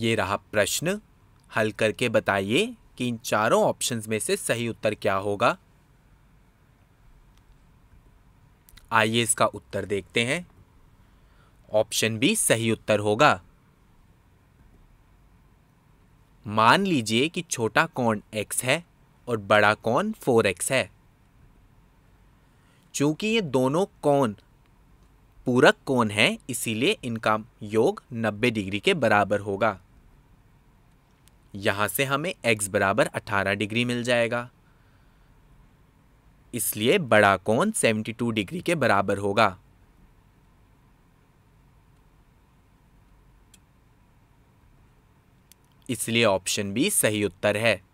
ये रहा प्रश्न हल करके बताइए कि इन चारों ऑप्शंस में से सही उत्तर क्या होगा आइए इसका उत्तर देखते हैं ऑप्शन बी सही उत्तर होगा मान लीजिए कि छोटा कौन x है और बड़ा कौन 4x है चूंकि ये दोनों कौन पूरक कोण है इसीलिए इनका योग 90 डिग्री के बराबर होगा यहां से हमें x बराबर 18 डिग्री मिल जाएगा इसलिए बड़ा कोण 72 डिग्री के बराबर होगा इसलिए ऑप्शन बी सही उत्तर है